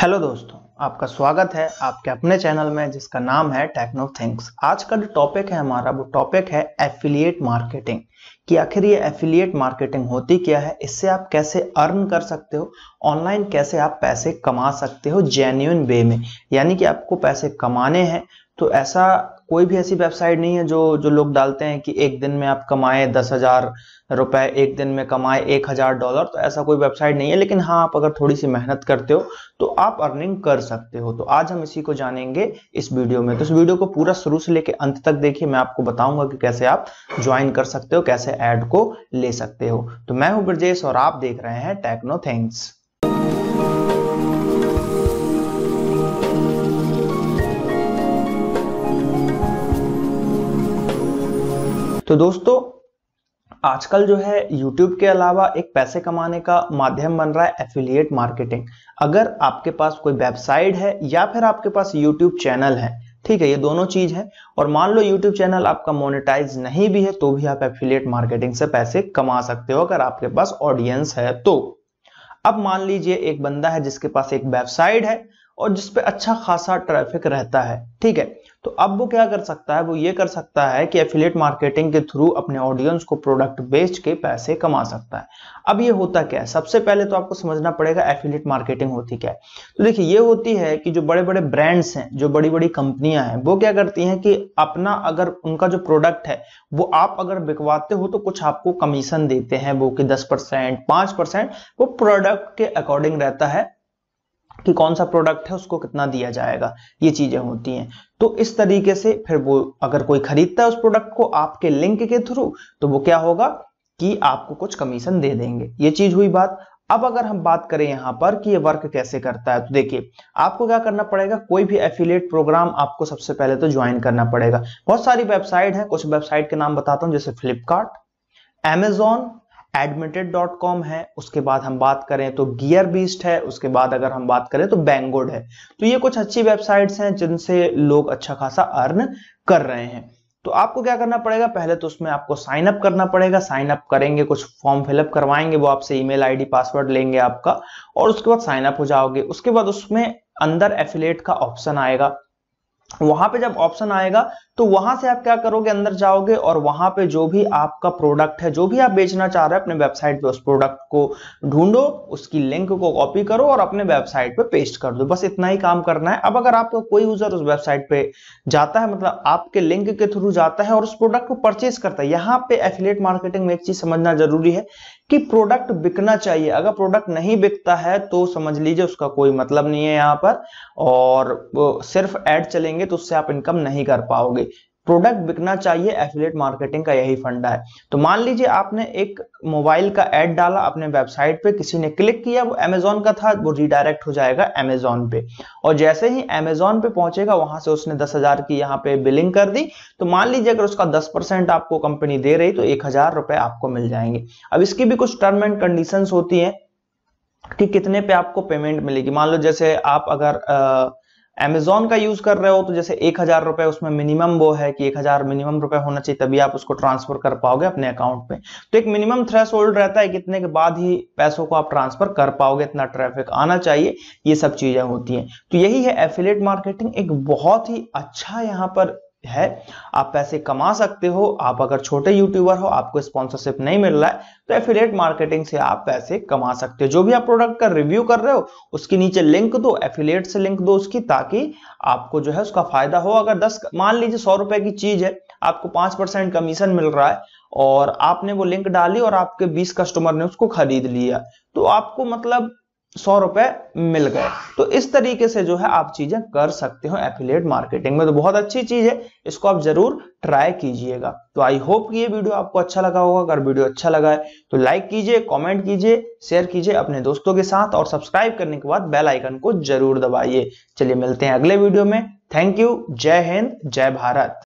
hello दोस्तों आपका स्वागत है आपके अपने चैनल में जिसका नाम है टेक्नो थिंग्स आज का जो टॉपिक है हमारा वो टॉपिक है एफिलिएट मार्केटिंग कि आखिर ये एफिलिएट मार्केटिंग होती क्या है इससे आप कैसे अर्न कर सकते हो ऑनलाइन कैसे आप पैसे कमा सकते हो जेन्यून वे में यानी कि आपको पैसे कमाने हैं तो ऐसा कोई भी ऐसी वेबसाइट नहीं है जो जो लोग डालते हैं कि एक दिन में आप कमाए दस हज़ार रुपए एक दिन में कमाए एक हज़ार डॉलर तो ऐसा कोई वेबसाइट नहीं है लेकिन हाँ आप अगर थोड़ी सी मेहनत करते हो तो आप अर्निंग कर सकते हो तो आज हम इसी को जानेंगे इस वीडियो में तो इस वीडियो को पूरा शुरू से लेकर अंत तक देखिए मैं आपको बताऊंगा कि कैसे आप ज्वाइन कर सकते हो कैसे एड को ले सकते हो तो मैं हूं ब्रजेश और आप देख रहे हैं टेक्नो थैंक्स तो दोस्तों आजकल जो है YouTube के अलावा एक पैसे कमाने का माध्यम बन रहा है एफिलिएट मार्केटिंग अगर आपके पास कोई वेबसाइट है या फिर आपके पास YouTube चैनल है ठीक है ये दोनों चीज है और मान लो YouTube चैनल आपका मोनेटाइज नहीं भी है तो भी आप एफिलिएट मार्केटिंग से पैसे कमा सकते हो अगर आपके पास ऑडियंस है तो अब मान लीजिए एक बंदा है जिसके पास एक वेबसाइट है और जिस पे अच्छा खासा ट्रैफिक रहता है ठीक है तो अब वो क्या कर सकता है वो ये कर सकता है कि एफिलेट मार्केटिंग के थ्रू अपने ऑडियंस को प्रोडक्ट बेच के पैसे कमा सकता है अब ये होता क्या है सबसे पहले तो आपको समझना पड़ेगा एफिलेट मार्केटिंग होती क्या है तो देखिए ये होती है कि जो बड़े बड़े ब्रांड्स हैं जो बड़ी बड़ी कंपनियां हैं वो क्या करती हैं कि अपना अगर उनका जो प्रोडक्ट है वो आप अगर बिकवाते हो तो कुछ आपको कमीशन देते हैं वो कि दस परसेंट वो प्रोडक्ट के अकॉर्डिंग रहता है कि कौन सा प्रोडक्ट है उसको कितना दिया जाएगा ये चीजें होती हैं तो इस तरीके से फिर वो अगर कोई खरीदता है उस प्रोडक्ट को आपके लिंक के थ्रू तो वो क्या होगा कि आपको कुछ कमीशन दे देंगे ये चीज हुई बात अब अगर हम बात करें यहाँ पर कि ये वर्क कैसे करता है तो देखिए आपको क्या करना पड़ेगा कोई भी एफिलिएट प्रोग्राम आपको सबसे पहले तो ज्वाइन करना पड़ेगा बहुत सारी वेबसाइट है कुछ वेबसाइट के नाम बताता हूं जैसे Flipkart Amazon Admitad dot com है उसके बाद हम बात करें तो गियर बीस्ट है उसके बाद अगर हम बात करें तो बैंगोड है तो ये कुछ अच्छी वेबसाइट्स हैं जिनसे लोग अच्छा खासा अर्न कर रहे हैं तो आपको क्या करना पड़ेगा पहले तो उसमें आपको साइन अप करना पड़ेगा साइन अप करेंगे कुछ फॉर्म फिलअप करवाएंगे वो आपसे ईमेल आईडी पासवर्ड लेंगे आपका और उसके बाद साइन अप हो जाओगे उसके बाद उसमें अंदर एफिलेट का ऑप्शन आएगा वहां पे जब ऑप्शन आएगा तो वहां से आप क्या करोगे अंदर जाओगे और वहां पे जो भी आपका प्रोडक्ट है जो भी आप बेचना चाह रहे हैं अपने वेबसाइट पे उस प्रोडक्ट को ढूंढो उसकी लिंक को कॉपी करो और अपने वेबसाइट पे पेस्ट कर दो बस इतना ही काम करना है अब अगर आपका कोई यूजर उस वेबसाइट पे जाता है मतलब आपके लिंक के थ्रू जाता है और उस प्रोडक्ट को परचेज करता है यहाँ पे एफिलेट मार्केटिंग में एक चीज समझना जरूरी है कि प्रोडक्ट बिकना चाहिए अगर प्रोडक्ट नहीं बिकता है तो समझ लीजिए उसका कोई मतलब नहीं है यहाँ पर और सिर्फ एड चलेंगे तो उससे आप इनकम नहीं कर पाओगे प्रोडक्ट बिकना चाहिए एफिलेट मार्केटिंग का यही फंडा है तो मान लीजिए आपने एक मोबाइल का एड डाला अपने वेबसाइट पे किसी ने क्लिक किया वो अमेजोन का था वो रिडायरेक्ट हो जाएगा अमेजोन पे और जैसे ही अमेजोन पे पहुंचेगा वहां से उसने दस हजार की यहाँ पे बिलिंग कर दी तो मान लीजिए अगर उसका दस परसेंट आपको कंपनी दे रही तो एक हजार रुपए आपको मिल जाएंगे अब इसकी भी कुछ टर्म एंड कंडीशन होती है कि कितने पे आपको पेमेंट मिलेगी मान लो जैसे आप अगर आ, अमेजोन का यूज कर रहे हो तो जैसे एक हजार रुपए उसमें मिनिमम वो है कि एक हजार मिनिमम रुपए होना चाहिए तभी आप उसको ट्रांसफर कर पाओगे अपने अकाउंट में तो एक मिनिमम थ्रेस होल्ड रहता है कितने के बाद ही पैसों को आप ट्रांसफर कर पाओगे इतना ट्रैफिक आना चाहिए ये सब चीजें होती हैं तो यही है एफिलेट मार्केटिंग एक बहुत ही अच्छा यहाँ पर है आप पैसे कमा सकते हो आप अगर छोटे यूट्यूबर हो आपको स्पॉन्सरशिप नहीं मिल रहा है तो एफिलेट मार्केटिंग से आप पैसे कमा सकते हो जो भी आप प्रोडक्ट का रिव्यू कर रहे हो उसके नीचे लिंक दो एफिलेट से लिंक दो उसकी ताकि आपको जो है उसका फायदा हो अगर दस मान लीजिए सौ रुपए की चीज है आपको पांच परसेंट कमीशन मिल रहा है और आपने वो लिंक डाली और आपके बीस कस्टमर ने उसको खरीद लिया तो आपको मतलब सौ रुपए मिल गए तो इस तरीके से जो है आप चीजें कर सकते हो एफिलेट मार्केटिंग में तो बहुत अच्छी चीज है इसको आप जरूर ट्राई कीजिएगा तो आई होप कि ये वीडियो आपको अच्छा लगा होगा अगर वीडियो अच्छा लगा है तो लाइक कीजिए कमेंट कीजिए शेयर कीजिए अपने दोस्तों के साथ और सब्सक्राइब करने के बाद बेल आइकन को जरूर दबाइए चलिए मिलते हैं अगले वीडियो में थैंक यू जय हिंद जय भारत